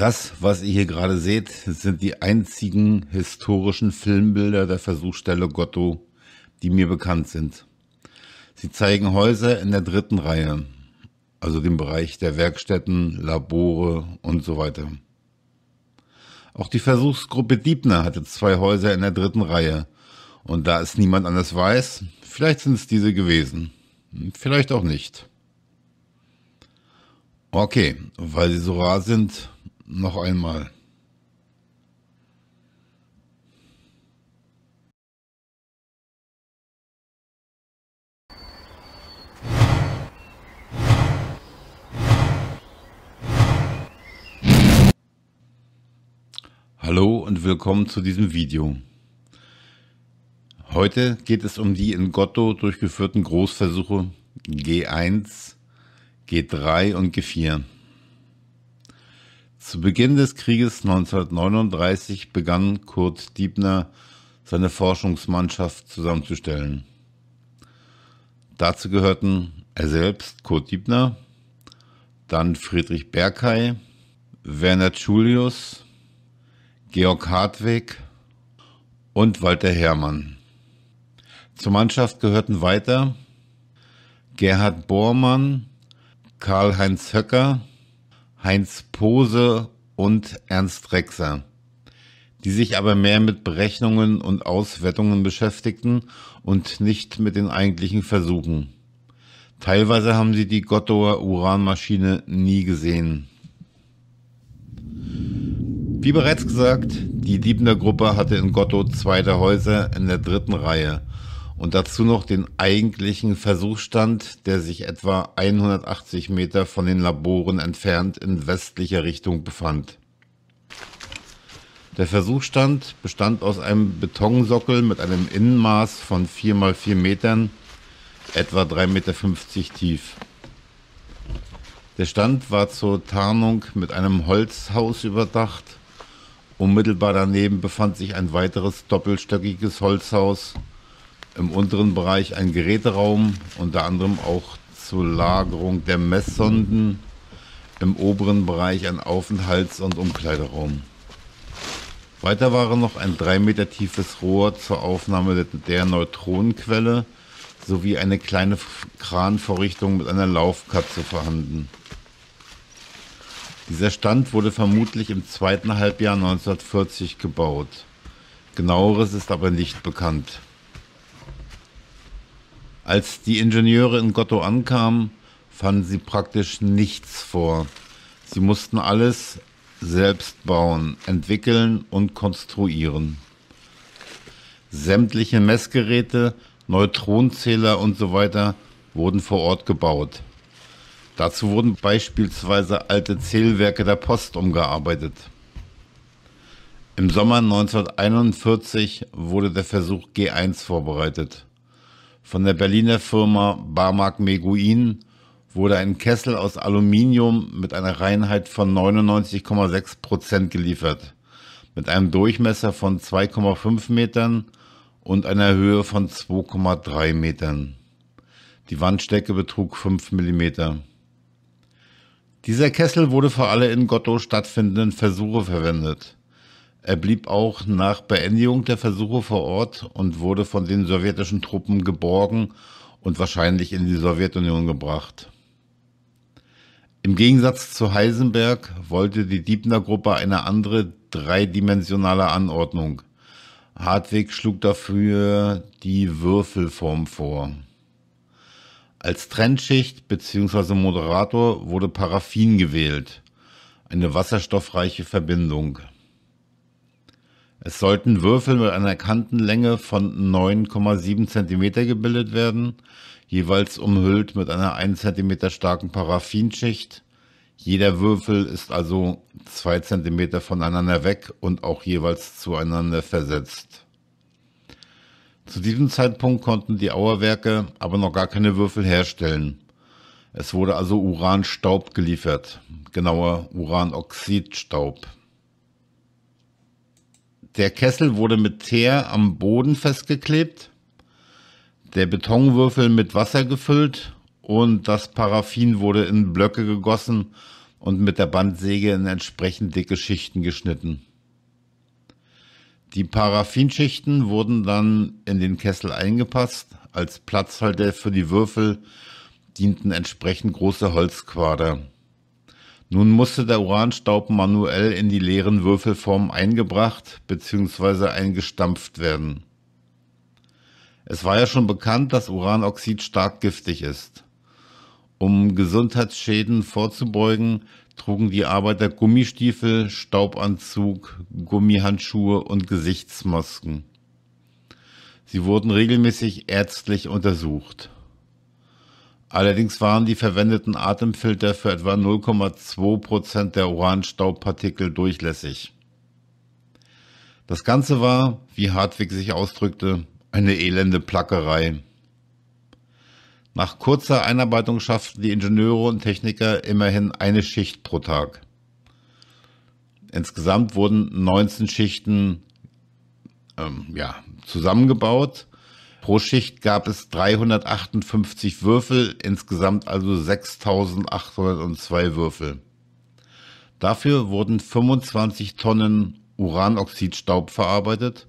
Das, was ihr hier gerade seht, sind die einzigen historischen Filmbilder der Versuchsstelle Gotto, die mir bekannt sind. Sie zeigen Häuser in der dritten Reihe, also dem Bereich der Werkstätten, Labore und so weiter. Auch die Versuchsgruppe Diebner hatte zwei Häuser in der dritten Reihe. Und da es niemand anders weiß, vielleicht sind es diese gewesen. Vielleicht auch nicht. Okay, weil sie so rar sind, noch einmal. Hallo und willkommen zu diesem Video. Heute geht es um die in Gotto durchgeführten Großversuche G1, G3 und G4. Zu Beginn des Krieges 1939 begann Kurt Diebner seine Forschungsmannschaft zusammenzustellen. Dazu gehörten er selbst, Kurt Diebner, dann Friedrich Berkay, Werner Julius, Georg Hartweg und Walter Herrmann. Zur Mannschaft gehörten weiter Gerhard Bormann, Karl-Heinz Höcker, Heinz Pose und Ernst Rexer, die sich aber mehr mit Berechnungen und Auswertungen beschäftigten und nicht mit den eigentlichen Versuchen. Teilweise haben sie die Gottower Uranmaschine nie gesehen. Wie bereits gesagt, die Diebner Gruppe hatte in Gottow zweite Häuser in der dritten Reihe und dazu noch den eigentlichen Versuchsstand, der sich etwa 180 Meter von den Laboren entfernt in westlicher Richtung befand. Der Versuchsstand bestand aus einem Betonsockel mit einem Innenmaß von 4 x 4 Metern, etwa 3,50 Meter tief. Der Stand war zur Tarnung mit einem Holzhaus überdacht. Unmittelbar daneben befand sich ein weiteres doppelstöckiges Holzhaus im unteren Bereich ein Geräteraum, unter anderem auch zur Lagerung der Messsonden, im oberen Bereich ein Aufenthalts- und Umkleideraum. Weiter waren noch ein 3 Meter tiefes Rohr zur Aufnahme der Neutronenquelle sowie eine kleine Kranvorrichtung mit einer Laufkatze vorhanden. Dieser Stand wurde vermutlich im zweiten Halbjahr 1940 gebaut. Genaueres ist aber nicht bekannt. Als die Ingenieure in Gotto ankamen, fanden sie praktisch nichts vor. Sie mussten alles selbst bauen, entwickeln und konstruieren. Sämtliche Messgeräte, Neutronenzähler und so weiter wurden vor Ort gebaut. Dazu wurden beispielsweise alte Zählwerke der Post umgearbeitet. Im Sommer 1941 wurde der Versuch G1 vorbereitet. Von der Berliner Firma Barmag Meguin wurde ein Kessel aus Aluminium mit einer Reinheit von 99,6 Prozent geliefert, mit einem Durchmesser von 2,5 Metern und einer Höhe von 2,3 Metern. Die Wandstärke betrug 5 Millimeter. Dieser Kessel wurde für alle in Gotto stattfindenden Versuche verwendet. Er blieb auch nach Beendigung der Versuche vor Ort und wurde von den sowjetischen Truppen geborgen und wahrscheinlich in die Sowjetunion gebracht. Im Gegensatz zu Heisenberg wollte die Diebner-Gruppe eine andere dreidimensionale Anordnung. Hartwig schlug dafür die Würfelform vor. Als Trennschicht bzw. Moderator wurde Paraffin gewählt, eine wasserstoffreiche Verbindung. Es sollten Würfel mit einer Kantenlänge von 9,7 cm gebildet werden, jeweils umhüllt mit einer 1 cm starken Paraffinschicht. Jeder Würfel ist also 2 cm voneinander weg und auch jeweils zueinander versetzt. Zu diesem Zeitpunkt konnten die Auerwerke aber noch gar keine Würfel herstellen. Es wurde also Uranstaub geliefert, genauer Uranoxidstaub. Der Kessel wurde mit Teer am Boden festgeklebt, der Betonwürfel mit Wasser gefüllt und das Paraffin wurde in Blöcke gegossen und mit der Bandsäge in entsprechend dicke Schichten geschnitten. Die Paraffinschichten wurden dann in den Kessel eingepasst. Als Platzhalter für die Würfel dienten entsprechend große Holzquader. Nun musste der Uranstaub manuell in die leeren Würfelform eingebracht bzw. eingestampft werden. Es war ja schon bekannt, dass Uranoxid stark giftig ist. Um Gesundheitsschäden vorzubeugen, trugen die Arbeiter Gummistiefel, Staubanzug, Gummihandschuhe und Gesichtsmasken. Sie wurden regelmäßig ärztlich untersucht. Allerdings waren die verwendeten Atemfilter für etwa 0,2 Prozent der Uranstaubpartikel durchlässig. Das Ganze war, wie Hartwig sich ausdrückte, eine elende Plackerei. Nach kurzer Einarbeitung schafften die Ingenieure und Techniker immerhin eine Schicht pro Tag. Insgesamt wurden 19 Schichten ähm, ja, zusammengebaut Pro Schicht gab es 358 Würfel, insgesamt also 6802 Würfel. Dafür wurden 25 Tonnen Uranoxidstaub verarbeitet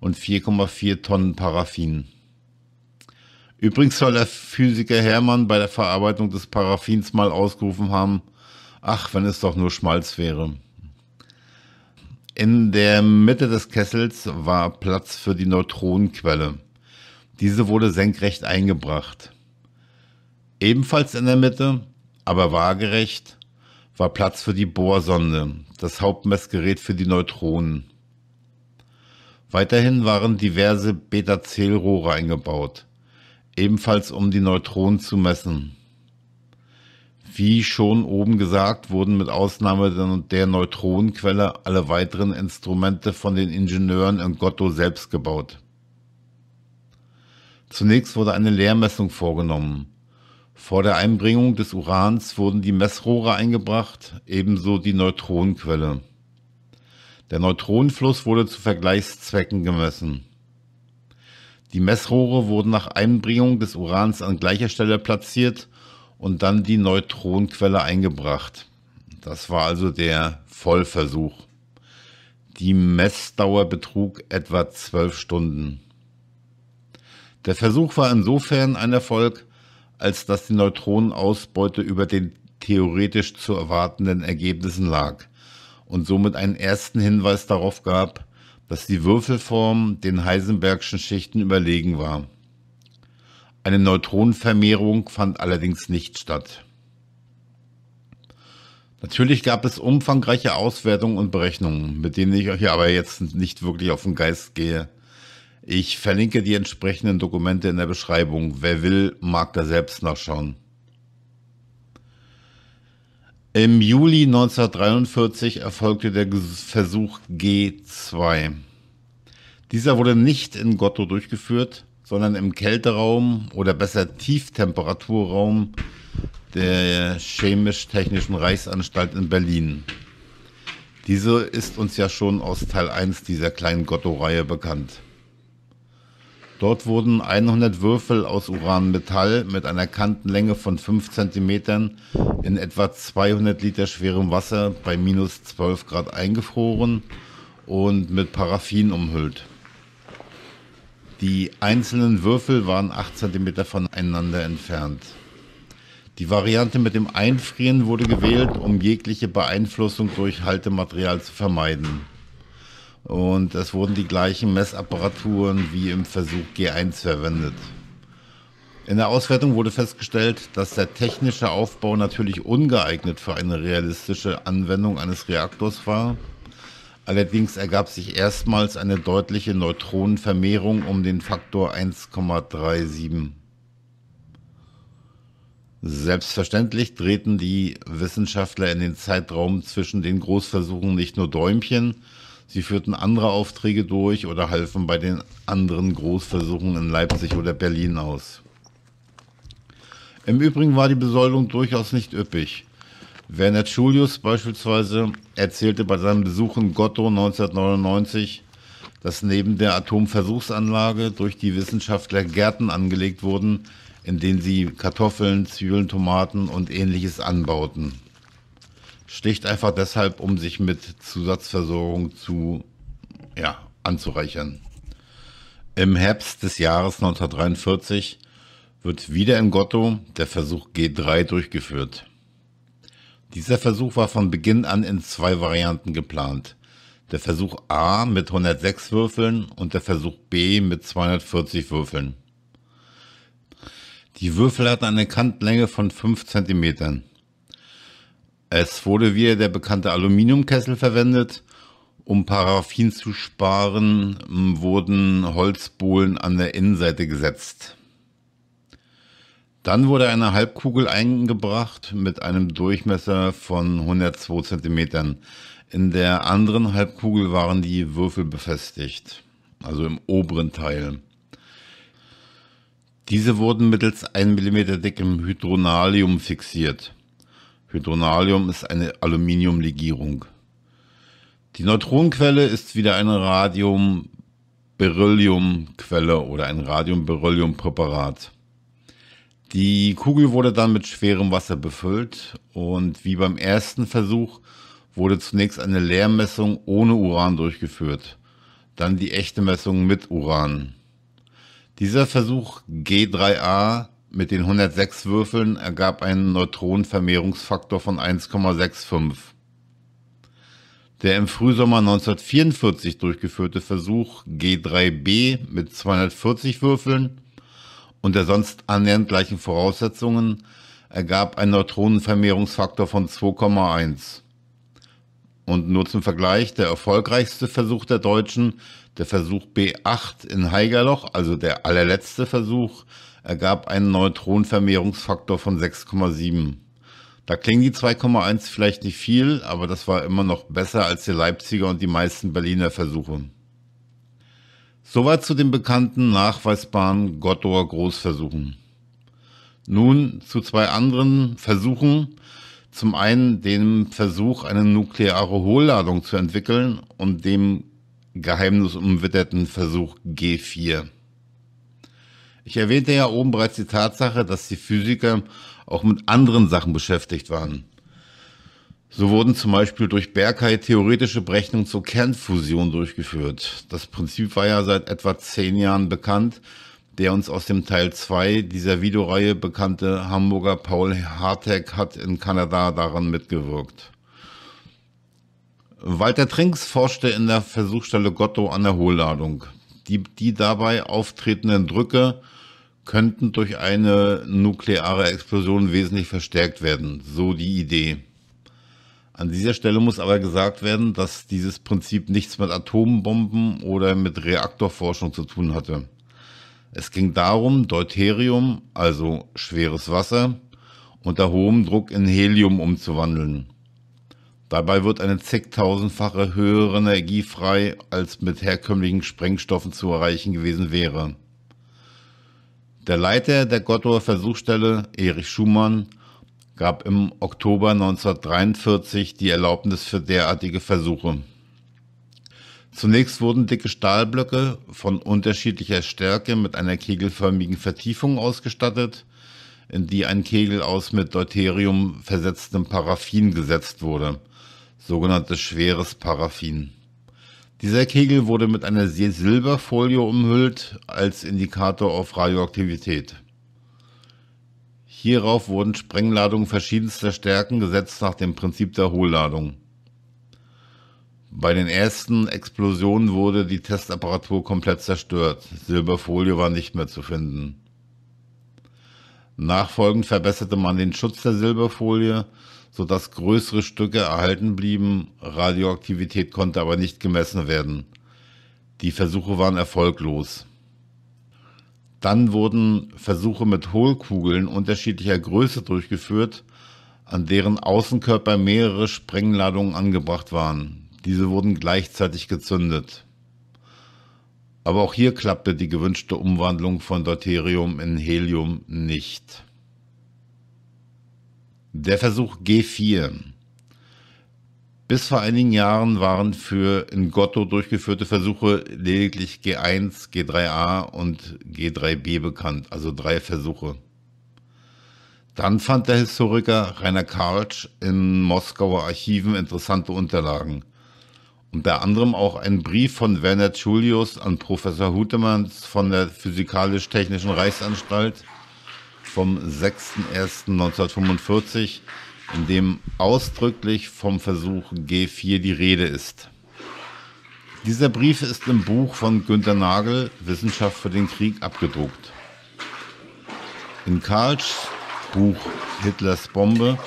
und 4,4 Tonnen Paraffin. Übrigens soll der Physiker Hermann bei der Verarbeitung des Paraffins mal ausgerufen haben, ach, wenn es doch nur Schmalz wäre. In der Mitte des Kessels war Platz für die Neutronenquelle. Diese wurde senkrecht eingebracht. Ebenfalls in der Mitte, aber waagerecht, war Platz für die Bohrsonde, das Hauptmessgerät für die Neutronen. Weiterhin waren diverse Beta-Zählrohre eingebaut, ebenfalls um die Neutronen zu messen. Wie schon oben gesagt, wurden mit Ausnahme der Neutronenquelle alle weiteren Instrumente von den Ingenieuren in Gotto selbst gebaut. Zunächst wurde eine Leermessung vorgenommen. Vor der Einbringung des Urans wurden die Messrohre eingebracht, ebenso die Neutronenquelle. Der Neutronenfluss wurde zu Vergleichszwecken gemessen. Die Messrohre wurden nach Einbringung des Urans an gleicher Stelle platziert und dann die Neutronenquelle eingebracht. Das war also der Vollversuch. Die Messdauer betrug etwa zwölf Stunden. Der Versuch war insofern ein Erfolg, als dass die Neutronenausbeute über den theoretisch zu erwartenden Ergebnissen lag und somit einen ersten Hinweis darauf gab, dass die Würfelform den Heisenbergschen Schichten überlegen war. Eine Neutronenvermehrung fand allerdings nicht statt. Natürlich gab es umfangreiche Auswertungen und Berechnungen, mit denen ich euch aber jetzt nicht wirklich auf den Geist gehe. Ich verlinke die entsprechenden Dokumente in der Beschreibung. Wer will, mag da selbst nachschauen. Im Juli 1943 erfolgte der Versuch G2. Dieser wurde nicht in Gotto durchgeführt, sondern im Kälteraum oder besser Tieftemperaturraum der Chemisch-Technischen Reichsanstalt in Berlin. Diese ist uns ja schon aus Teil 1 dieser kleinen Gotto-Reihe bekannt. Dort wurden 100 Würfel aus Uranmetall mit einer Kantenlänge von 5 cm in etwa 200 Liter schwerem Wasser bei minus 12 Grad eingefroren und mit Paraffin umhüllt. Die einzelnen Würfel waren 8 cm voneinander entfernt. Die Variante mit dem Einfrieren wurde gewählt, um jegliche Beeinflussung durch Haltematerial zu vermeiden. Und es wurden die gleichen Messapparaturen wie im Versuch G1 verwendet. In der Auswertung wurde festgestellt, dass der technische Aufbau natürlich ungeeignet für eine realistische Anwendung eines Reaktors war. Allerdings ergab sich erstmals eine deutliche Neutronenvermehrung um den Faktor 1,37. Selbstverständlich drehten die Wissenschaftler in den Zeitraum zwischen den Großversuchen nicht nur Däumchen, Sie führten andere Aufträge durch oder halfen bei den anderen Großversuchen in Leipzig oder Berlin aus. Im Übrigen war die Besoldung durchaus nicht üppig. Werner Julius beispielsweise erzählte bei seinem Besuch in Gotto 1999, dass neben der Atomversuchsanlage durch die Wissenschaftler Gärten angelegt wurden, in denen sie Kartoffeln, Zwiebeln, Tomaten und ähnliches anbauten. Schlicht einfach deshalb, um sich mit Zusatzversorgung zu, ja, anzureichern. Im Herbst des Jahres 1943 wird wieder in Gotto der Versuch G3 durchgeführt. Dieser Versuch war von Beginn an in zwei Varianten geplant. Der Versuch A mit 106 Würfeln und der Versuch B mit 240 Würfeln. Die Würfel hatten eine Kantlänge von 5 cm. Es wurde wieder der bekannte Aluminiumkessel verwendet. Um Paraffin zu sparen, wurden Holzbohlen an der Innenseite gesetzt. Dann wurde eine Halbkugel eingebracht mit einem Durchmesser von 102 cm. In der anderen Halbkugel waren die Würfel befestigt, also im oberen Teil. Diese wurden mittels 1 mm dickem Hydronalium fixiert. Hydronalium ist eine Aluminiumlegierung. Die Neutronenquelle ist wieder eine Radium-Beryllium-Quelle oder ein Radium-Beryllium-Präparat. Die Kugel wurde dann mit schwerem Wasser befüllt und wie beim ersten Versuch wurde zunächst eine Leermessung ohne Uran durchgeführt, dann die echte Messung mit Uran. Dieser Versuch G3A mit den 106 Würfeln ergab ein Neutronenvermehrungsfaktor von 1,65. Der im Frühsommer 1944 durchgeführte Versuch G3B mit 240 Würfeln und der sonst annähernd gleichen Voraussetzungen ergab einen Neutronenvermehrungsfaktor von 2,1. Und nur zum Vergleich, der erfolgreichste Versuch der Deutschen, der Versuch B8 in Haigerloch, also der allerletzte Versuch, ergab einen Neutronenvermehrungsfaktor von 6,7. Da klingen die 2,1 vielleicht nicht viel, aber das war immer noch besser als die Leipziger und die meisten Berliner Versuche. Soweit zu den bekannten nachweisbaren Gottower Großversuchen. Nun zu zwei anderen Versuchen, zum einen dem Versuch, eine nukleare Hohlladung zu entwickeln und dem geheimnisumwitterten Versuch G4. Ich erwähnte ja oben bereits die Tatsache, dass die Physiker auch mit anderen Sachen beschäftigt waren. So wurden zum Beispiel durch Bergkai theoretische Berechnungen zur Kernfusion durchgeführt. Das Prinzip war ja seit etwa zehn Jahren bekannt, der uns aus dem Teil 2 dieser Videoreihe bekannte Hamburger Paul Hartek hat in Kanada daran mitgewirkt. Walter Trinks forschte in der Versuchsstelle Gotto an der Hohlladung. Die, die dabei auftretenden Drücke könnten durch eine nukleare Explosion wesentlich verstärkt werden, so die Idee. An dieser Stelle muss aber gesagt werden, dass dieses Prinzip nichts mit Atombomben oder mit Reaktorforschung zu tun hatte. Es ging darum, Deuterium, also schweres Wasser, unter hohem Druck in Helium umzuwandeln. Dabei wird eine zigtausendfache höhere Energie frei, als mit herkömmlichen Sprengstoffen zu erreichen gewesen wäre. Der Leiter der Gottower Versuchsstelle, Erich Schumann, gab im Oktober 1943 die Erlaubnis für derartige Versuche. Zunächst wurden dicke Stahlblöcke von unterschiedlicher Stärke mit einer kegelförmigen Vertiefung ausgestattet, in die ein Kegel aus mit Deuterium versetztem Paraffin gesetzt wurde, sogenanntes schweres Paraffin. Dieser Kegel wurde mit einer Silberfolie umhüllt als Indikator auf Radioaktivität. Hierauf wurden Sprengladungen verschiedenster Stärken gesetzt nach dem Prinzip der Hohlladung. Bei den ersten Explosionen wurde die Testapparatur komplett zerstört. Silberfolie war nicht mehr zu finden. Nachfolgend verbesserte man den Schutz der Silberfolie, sodass größere Stücke erhalten blieben, Radioaktivität konnte aber nicht gemessen werden. Die Versuche waren erfolglos. Dann wurden Versuche mit Hohlkugeln unterschiedlicher Größe durchgeführt, an deren Außenkörper mehrere Sprengladungen angebracht waren. Diese wurden gleichzeitig gezündet. Aber auch hier klappte die gewünschte Umwandlung von Deuterium in Helium nicht. Der Versuch G4. Bis vor einigen Jahren waren für in Gotto durchgeführte Versuche lediglich G1, G3a und G3b bekannt, also drei Versuche. Dann fand der Historiker Rainer Karlsch in Moskauer Archiven interessante Unterlagen, unter anderem auch ein Brief von Werner Julius an Professor Hutemanns von der Physikalisch-Technischen Reichsanstalt vom 06.01.1945, in dem ausdrücklich vom Versuch G4 die Rede ist. Dieser Brief ist im Buch von Günter Nagel Wissenschaft für den Krieg abgedruckt. In Karls Buch Hitlers Bombe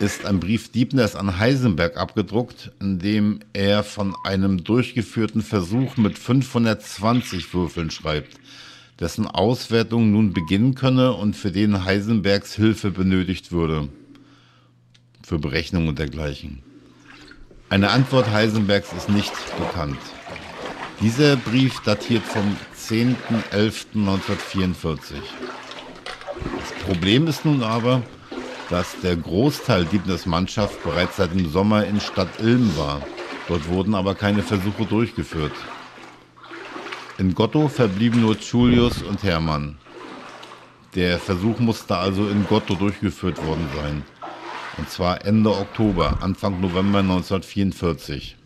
ist ein Brief Diebners an Heisenberg abgedruckt, in dem er von einem durchgeführten Versuch mit 520 Würfeln schreibt, dessen Auswertung nun beginnen könne und für den Heisenbergs Hilfe benötigt würde. Für Berechnungen und dergleichen. Eine Antwort Heisenbergs ist nicht bekannt. Dieser Brief datiert vom 10.11.1944. Das Problem ist nun aber, dass der Großteil Diebners Mannschaft bereits seit dem Sommer in Stadt Ilm war. Dort wurden aber keine Versuche durchgeführt. In Gotto verblieben nur Julius und Hermann. Der Versuch musste also in Gotto durchgeführt worden sein. Und zwar Ende Oktober, Anfang November 1944.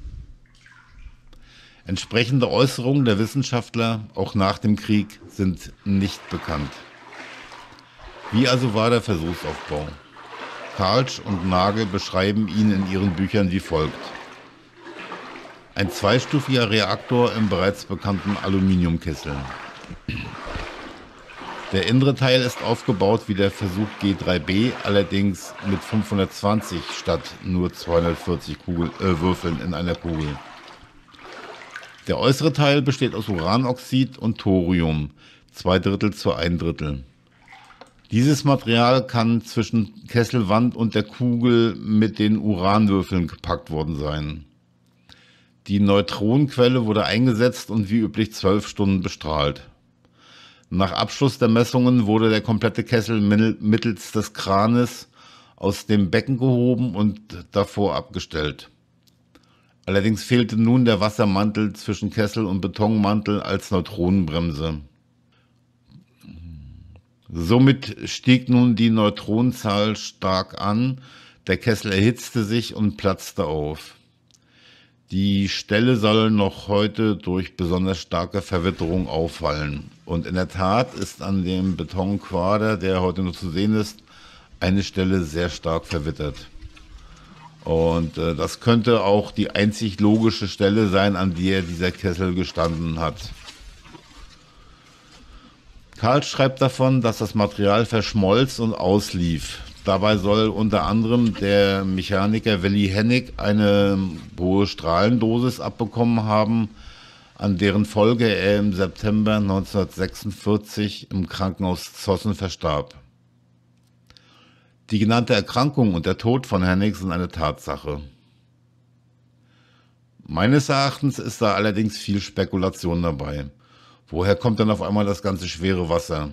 Entsprechende Äußerungen der Wissenschaftler, auch nach dem Krieg, sind nicht bekannt. Wie also war der Versuchsaufbau? Karlsch und Nagel beschreiben ihn in ihren Büchern wie folgt. Ein zweistufiger Reaktor im bereits bekannten Aluminiumkessel. Der innere Teil ist aufgebaut wie der Versuch G3B, allerdings mit 520 statt nur 240 Kugel, äh, Würfeln in einer Kugel. Der äußere Teil besteht aus Uranoxid und Thorium, zwei Drittel zu ein Drittel. Dieses Material kann zwischen Kesselwand und der Kugel mit den Uranwürfeln gepackt worden sein. Die Neutronenquelle wurde eingesetzt und wie üblich zwölf Stunden bestrahlt. Nach Abschluss der Messungen wurde der komplette Kessel mittels des Kranes aus dem Becken gehoben und davor abgestellt. Allerdings fehlte nun der Wassermantel zwischen Kessel und Betonmantel als Neutronenbremse. Somit stieg nun die Neutronenzahl stark an, der Kessel erhitzte sich und platzte auf. Die Stelle soll noch heute durch besonders starke Verwitterung auffallen. Und in der Tat ist an dem Betonquader, der heute nur zu sehen ist, eine Stelle sehr stark verwittert. Und äh, das könnte auch die einzig logische Stelle sein, an der dieser Kessel gestanden hat. Karl schreibt davon, dass das Material verschmolz und auslief. Dabei soll unter anderem der Mechaniker Willi Hennig eine hohe Strahlendosis abbekommen haben, an deren Folge er im September 1946 im Krankenhaus Zossen verstarb. Die genannte Erkrankung und der Tod von Hennig sind eine Tatsache. Meines Erachtens ist da allerdings viel Spekulation dabei. Woher kommt dann auf einmal das ganze schwere Wasser?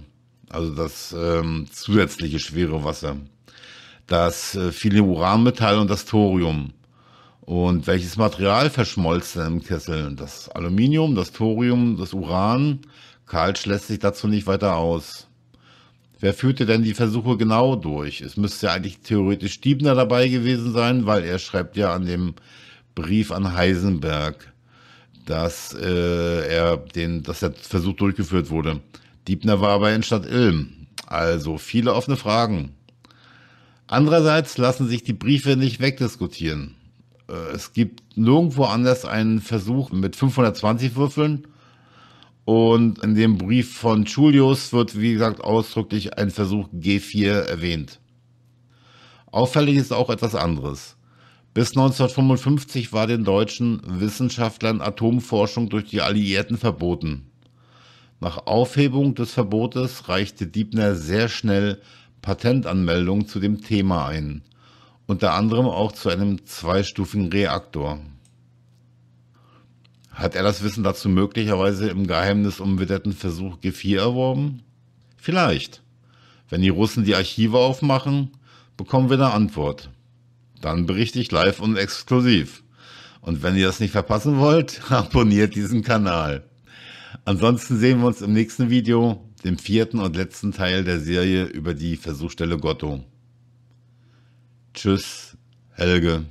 Also das ähm, zusätzliche schwere Wasser. Das äh, viele Uranmetall und das Thorium. Und welches Material verschmolz im Kessel? Das Aluminium, das Thorium, das Uran? Kalsch lässt sich dazu nicht weiter aus. Wer führte denn die Versuche genau durch? Es müsste ja eigentlich theoretisch Diebner dabei gewesen sein, weil er schreibt ja an dem Brief an Heisenberg dass äh, er den, dass der Versuch durchgeführt wurde. Diebner war aber in Stadt Ilm. Also viele offene Fragen. Andererseits lassen sich die Briefe nicht wegdiskutieren. Äh, es gibt nirgendwo anders einen Versuch mit 520 Würfeln. Und in dem Brief von Julius wird, wie gesagt, ausdrücklich ein Versuch G4 erwähnt. Auffällig ist auch etwas anderes. Bis 1955 war den deutschen Wissenschaftlern Atomforschung durch die Alliierten verboten. Nach Aufhebung des Verbotes reichte Diebner sehr schnell Patentanmeldungen zu dem Thema ein, unter anderem auch zu einem zweistufigen Reaktor. Hat er das Wissen dazu möglicherweise im Geheimnis umwitterten Versuch G4 erworben? Vielleicht. Wenn die Russen die Archive aufmachen, bekommen wir eine Antwort. Dann berichte ich live und exklusiv. Und wenn ihr das nicht verpassen wollt, abonniert diesen Kanal. Ansonsten sehen wir uns im nächsten Video, dem vierten und letzten Teil der Serie über die Versuchstelle Gotto. Tschüss, Helge.